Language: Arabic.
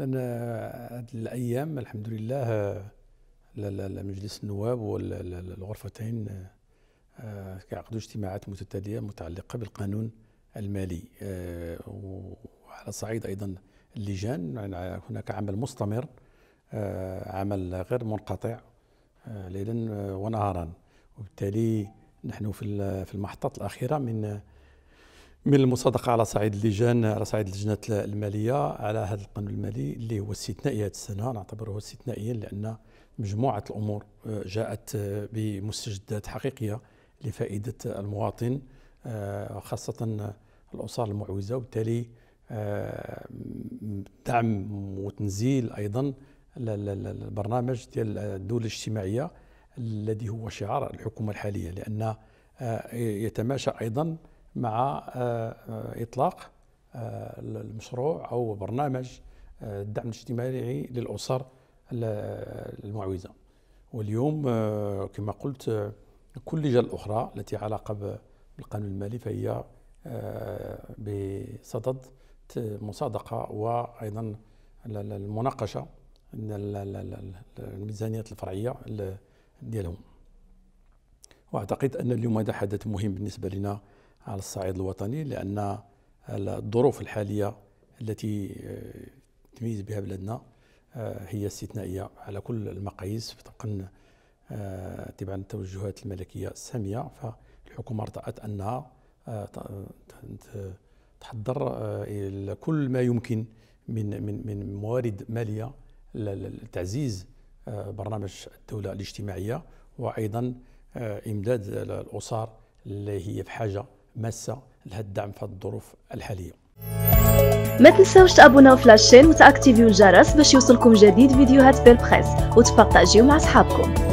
لان هذه الايام الحمد لله مجلس النواب والغرفتين آه، كيعقدوا اجتماعات متتاليه متعلقه بالقانون المالي آه، وعلى صعيد ايضا اللجان يعني هناك عمل مستمر آه، عمل غير منقطع ليلا ونهارا وبالتالي نحن في المحطات الاخيره من من المصادقة على صعيد اللجان على صعيد اللجنات المالية على هذا القانون المالي اللي هو استثنائي هذه السنة نعتبره استثنائيا لأن مجموعة الأمور آه، جاءت آه، بمستجدات حقيقية لفائدة المواطن آه، خاصة الأسر المعوزة وبالتالي دعم وتنزيل أيضا البرنامج ديال الدولة الاجتماعية الذي هو شعار الحكومة الحالية لأن يتماشى أيضا مع آه، آه، اطلاق آه، المشروع او برنامج الدعم الاجتماعي للاسر المعوزه واليوم كما قلت كل اللجان الاخرى التي علاقه بالقانون المالي فهي بصدد مصادقه وايضا المناقشه الميزانيات الفرعيه ديالهم واعتقد ان اليوم هذا حدث مهم بالنسبه لنا على الصعيد الوطني لأن الظروف الحالية التي آه، تميز بها بلادنا آه، هي استثنائية على كل المقاييس طبقا تبعا آه، التوجهات الملكية السامية فالحكومة ارتأت أنها تحضر كل ما يمكن من من من موارد مالية لتعزيز برنامج الدولة الاجتماعية وأيضا إمداد الأسر اللي هي في حاجة ماسه لهذا الدعم في الظروف الحاليه ما تنساوش تابوناو في لاشين وتاكتيفيو الجرس باش يوصلكم جديد فيديوهات بيل بريس وتبارطاجيو مع صحابكم